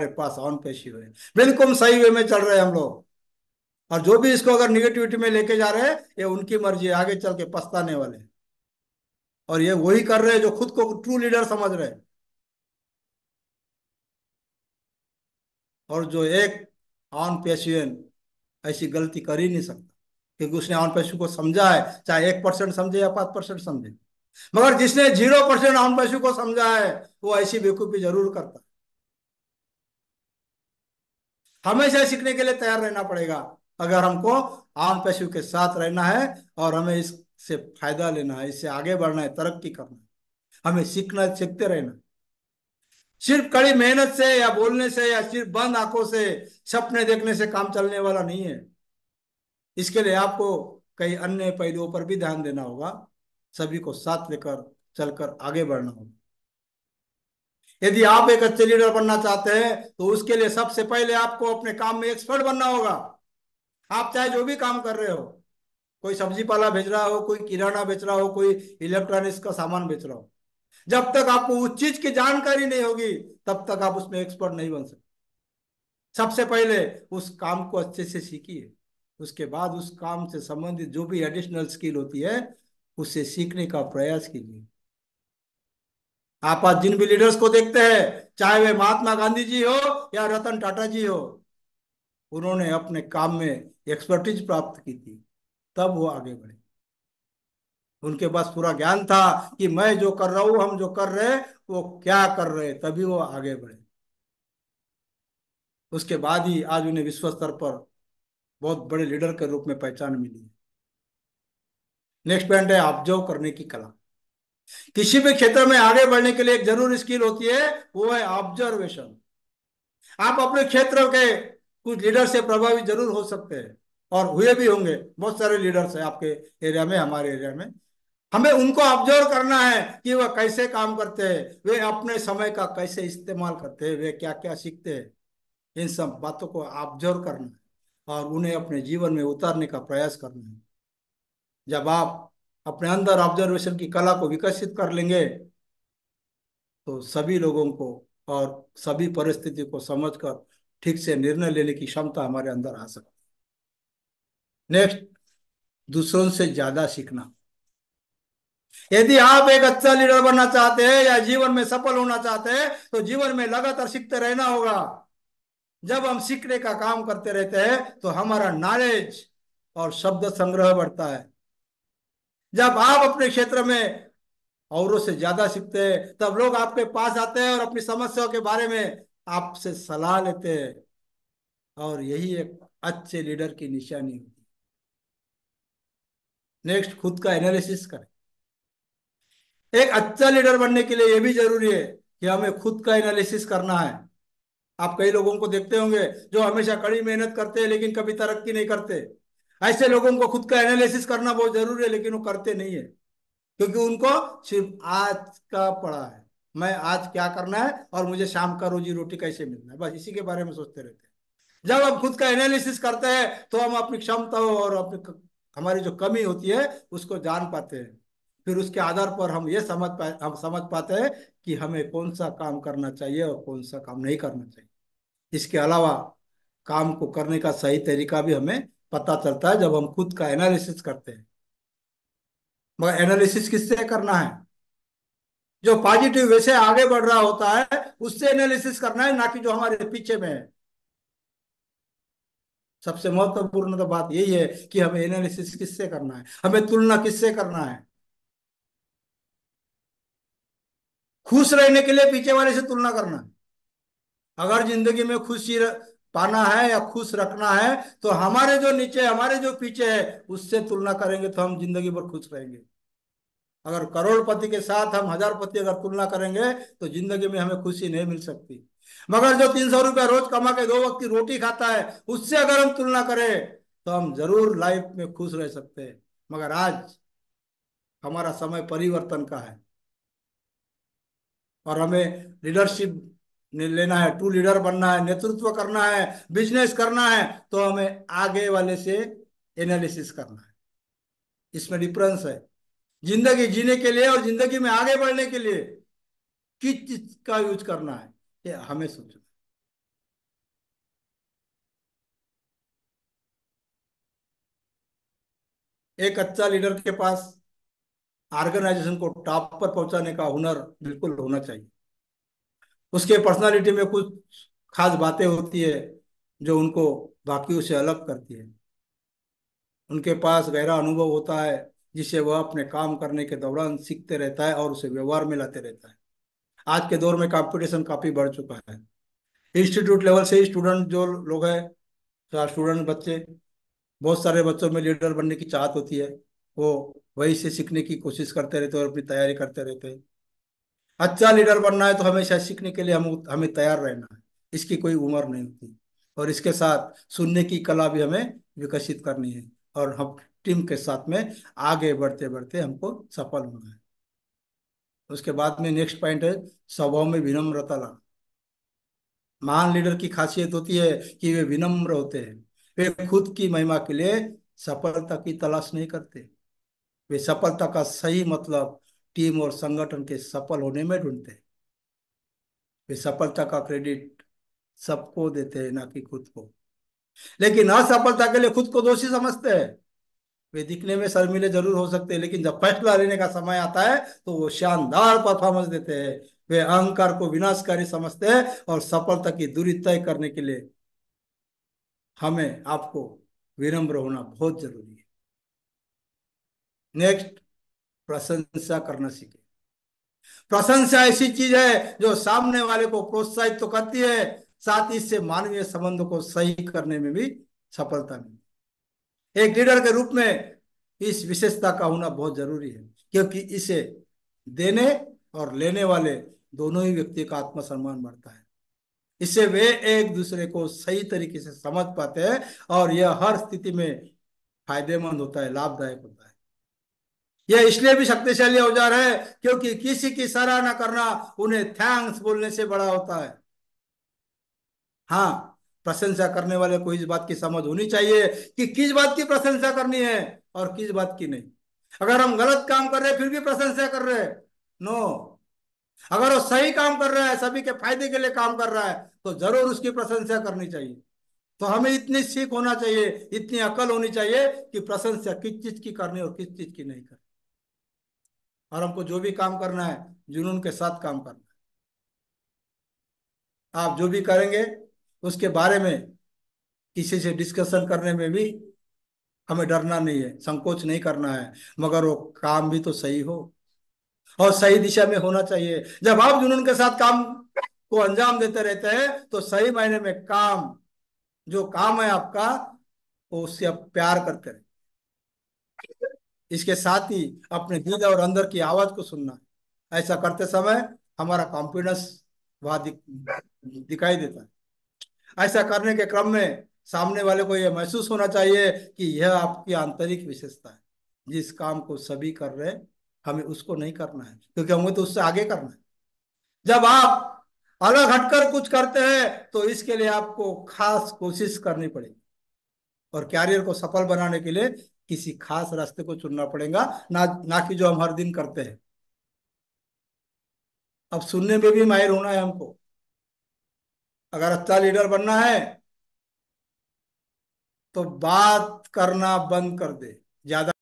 हमारे pass on पेशी हुए बिल्कुल सही वे में चल रहे हम लोग और जो भी इसको अगर निगेटिविटी में लेके जा रहे हैं ये उनकी मर्जी है आगे चल के पछताने वाले और ये वही कर रहे हैं जो खुद को ट्रू लीडर समझ रहे हैं और जो एक ऑन पेशियन ऐसी गलती कर ही नहीं सकता क्योंकि उसने ऑन पेशु को समझा है चाहे एक परसेंट समझे या पांच परसेंट समझे मगर जिसने जीरो परसेंट ऑन पेशु को समझा है वो ऐसी बेकूफी जरूर करता हमेशा सीखने के लिए तैयार रहना पड़ेगा अगर हमको आम पशु के साथ रहना है और हमें इससे फायदा लेना है इससे आगे बढ़ना है तरक्की करना है हमें सीखना सीखते रहना सिर्फ कड़ी मेहनत से या बोलने से या सिर्फ बंद आंखों से सपने देखने से काम चलने वाला नहीं है इसके लिए आपको कई अन्य पहलुओं पर भी ध्यान देना होगा सभी को साथ लेकर चलकर आगे बढ़ना होगा यदि आप एक अच्छे लीडर बनना चाहते हैं तो उसके लिए सबसे पहले आपको अपने काम में एक्सपर्ट बनना होगा आप चाहे जो भी काम कर रहे हो कोई सब्जी पाला भेज रहा हो कोई किराना बेच रहा हो कोई इलेक्ट्रॉनिक्स का सामान बेच रहा हो जब तक आपको उस चीज की जानकारी नहीं होगी तब तक आप उसमें एक्सपर्ट नहीं बन सकते सबसे पहले उस काम को अच्छे से सीखिए उसके बाद उस काम से संबंधित जो भी एडिशनल स्किल होती है उसे सीखने का प्रयास कीजिए आप आज जिन भी लीडर्स को देखते हैं चाहे वे महात्मा गांधी जी हो या रतन टाटा जी हो उन्होंने अपने काम में एक्सपर्टीज प्राप्त की थी तब वो आगे बढ़े उनके पास पूरा ज्ञान था कि मैं जो कर रहा हूं हम जो कर रहे वो क्या कर रहे तभी वो आगे बढ़े उसके बाद ही आज उन्हें विश्व स्तर पर बहुत बड़े लीडर के रूप में पहचान मिली नेक्स्ट पॉइंट है ऑब्जर्व करने की कला किसी भी क्षेत्र में आगे बढ़ने के लिए एक जरूरी स्किल होती है वो है ऑब्जर्वेशन आप अपने क्षेत्र के कुछ लीडर से प्रभावित जरूर हो सकते हैं और हुए भी होंगे बहुत सारे लीडर्स हैं आपके एरिया में हमारे एरिया में हमें उनको ऑब्जर्व करना है कि वह कैसे काम करते हैं वे अपने समय का कैसे इस्तेमाल करते हैं वे क्या क्या सीखते हैं इन सब बातों को ऑब्जर्व करना है और उन्हें अपने जीवन में उतारने का प्रयास करना है जब आप अपने अंदर ऑब्जर्वेशन की कला को विकसित कर लेंगे तो सभी लोगों को और सभी परिस्थिति को समझकर ठीक से निर्णय लेने की क्षमता हमारे अंदर आ सकती है नेक्स्ट दूसरों से ज्यादा सीखना यदि आप एक अच्छा लीडर बनना चाहते हैं या जीवन में सफल होना चाहते हैं तो जीवन में लगातार सीखते रहना होगा जब हम सीखने का काम करते रहते हैं तो हमारा नॉलेज और शब्द संग्रह बढ़ता है जब आप अपने क्षेत्र में औरों से ज्यादा सीखते हैं तब लोग आपके पास आते हैं और अपनी समस्याओं के बारे में आपसे सलाह लेते हैं और यही एक अच्छे लीडर की निशानी होती है नेक्स्ट खुद का एनालिसिस करें एक अच्छा लीडर बनने के लिए यह भी जरूरी है कि हमें खुद का एनालिसिस करना है आप कई लोगों को देखते होंगे जो हमेशा कड़ी मेहनत करते हैं लेकिन कभी तरक्की नहीं करते ऐसे लोगों को खुद का एनालिसिस करना बहुत जरूरी है लेकिन वो करते नहीं है क्योंकि उनको सिर्फ आज का पड़ा है मैं आज क्या करना है और मुझे शाम का रोजी रोटी कैसे मिलना है बस इसी के बारे में सोचते रहते हैं जब हम खुद का एनालिसिस करते हैं तो हम अपनी क्षमताओं और अपनी हमारी जो कमी होती है उसको जान पाते हैं फिर उसके आधार पर हम ये समझ पा हम समझ पाते हैं कि हमें कौन सा काम करना चाहिए और कौन सा काम नहीं करना चाहिए इसके अलावा काम को करने का सही तरीका भी हमें पता चलता है जब हम खुद का एनालिसिस करते हैं मगर एनालिसिस किससे करना है जो पॉजिटिव वैसे आगे बढ़ रहा होता है उससे एनालिसिस करना है ना कि जो हमारे पीछे में है सबसे महत्वपूर्ण तो बात यही है कि हमें एनालिसिस किससे करना है हमें तुलना किससे करना है खुश रहने के लिए पीछे वाले से तुलना करना अगर जिंदगी में खुशी पाना है या खुश रखना है तो हमारे जो नीचे हमारे जो पीछे है उससे तुलना करेंगे तो हम जिंदगी भर खुश रहेंगे अगर करोड़पति के साथ हम हजारपति अगर तुलना करेंगे तो जिंदगी में हमें खुशी नहीं मिल सकती मगर जो तीन सौ रुपया रोज कमा के दो वक्त की रोटी खाता है उससे अगर हम तुलना करें तो हम जरूर लाइफ में खुश रह सकते हैं मगर आज हमारा समय परिवर्तन का है और हमें लीडरशिप लेना है टू लीडर बनना है नेतृत्व करना है बिजनेस करना है तो हमें आगे वाले से एनालिसिस करना है इसमें डिफरेंस है जिंदगी जीने के लिए और जिंदगी में आगे बढ़ने के लिए किस चीज का यूज करना है ये हमें सोचना एक अच्छा लीडर के पास ऑर्गेनाइजेशन को टॉप पर पहुंचाने का हुनर बिल्कुल होना चाहिए उसके पर्सनालिटी में कुछ खास बातें होती है जो उनको बाकियों से अलग करती है उनके पास गहरा अनुभव होता है जिसे वह अपने काम करने के दौरान सीखते रहता है और उसे व्यवहार में लाते रहता है आज के दौर में कंपटीशन काफ़ी बढ़ चुका है इंस्टीट्यूट लेवल से स्टूडेंट जो लोग हैं स्टूडेंट बच्चे बहुत सारे बच्चों में लीडर बनने की चाहत होती है वो वही से सीखने की कोशिश करते रहते हैं और अपनी तैयारी करते रहते हैं अच्छा लीडर बनना है तो हमेशा सीखने के लिए हम हमें तैयार रहना है इसकी कोई उम्र नहीं होती और इसके साथ सुनने की कला भी हमें विकसित करनी है और हम टीम के साथ में आगे बढ़ते बढ़ते हमको सफल होना है उसके बाद में नेक्स्ट पॉइंट है स्वभाव में विनम्रता लाना महान लीडर की खासियत होती है कि वे विनम्र होते हैं वे खुद की महिमा के लिए सफलता की तलाश नहीं करते वे सफलता का सही मतलब टीम और संगठन के सफल होने में ढूंढते हैं वे सफलता का क्रेडिट सबको देते हैं ना कि खुद को लेकिन असफलता हाँ, के लिए खुद को दोषी समझते हैं वे दिखने में शर्मिले जरूर हो सकते हैं लेकिन जब फैसला लेने का समय आता है तो वो शानदार परफॉर्मेंस देते हैं वे अहंकार को विनाशकारी समझते हैं और सफलता की दूरी तय करने के लिए हमें आपको विनम्र होना बहुत जरूरी है नेक्स्ट प्रशंसा करना सीखे प्रशंसा ऐसी चीज है जो सामने वाले को प्रोत्साहित तो करती है साथ ही इससे मानवीय संबंध को सही करने में भी सफलता मिलती एक लीडर के रूप में इस विशेषता का होना बहुत जरूरी है क्योंकि इसे देने और लेने वाले दोनों ही व्यक्ति का आत्मसम्मान बढ़ता है इससे वे एक दूसरे को सही तरीके से समझ पाते हैं और यह हर स्थिति में फायदेमंद होता है लाभदायक होता है यह इसलिए भी शक्तिशाली औजार है क्योंकि किसी की सराहना करना उन्हें थैंक्स बोलने से बड़ा होता है हाँ प्रशंसा करने वाले को इस बात की समझ होनी चाहिए कि किस बात की प्रशंसा करनी है और किस बात की नहीं अगर हम गलत काम कर रहे हैं फिर भी प्रशंसा कर रहे हैं नो अगर वो सही काम कर रहा है सभी के फायदे के लिए काम कर रहा है तो जरूर उसकी प्रशंसा करनी चाहिए तो हमें इतनी सीख होना चाहिए इतनी अकल होनी चाहिए कि प्रशंसा किस चीज की करनी और किस चीज की नहीं करनी और हमको जो भी काम करना है जुनून के साथ काम करना है आप जो भी करेंगे उसके बारे में किसी से डिस्कशन करने में भी हमें डरना नहीं है संकोच नहीं करना है मगर वो काम भी तो सही हो और सही दिशा में होना चाहिए जब आप जुनून के साथ काम को अंजाम देते रहते हैं तो सही मायने में काम जो काम है आपका वो उससे आप प्यार करते रहे इसके साथ ही अपने दिल और अंदर की आवाज को सुनना ऐसा करते समय हमारा कॉन्फिडेंस वहां दिख, दिखाई देता है ऐसा करने के क्रम में सामने वाले को यह महसूस होना चाहिए कि यह आपकी आंतरिक विशेषता है जिस काम को सभी कर रहे हमें उसको नहीं करना है क्योंकि हमें तो उससे आगे करना है जब आप अलग हटकर कुछ करते हैं तो इसके लिए आपको खास कोशिश करनी पड़ेगी और कैरियर को सफल बनाने के लिए किसी खास रास्ते को चुनना पड़ेगा ना ना कि जो हम हर दिन करते हैं अब सुनने में भी माहिर होना है हमको अगर अच्छा लीडर बनना है तो बात करना बंद कर दे ज्यादा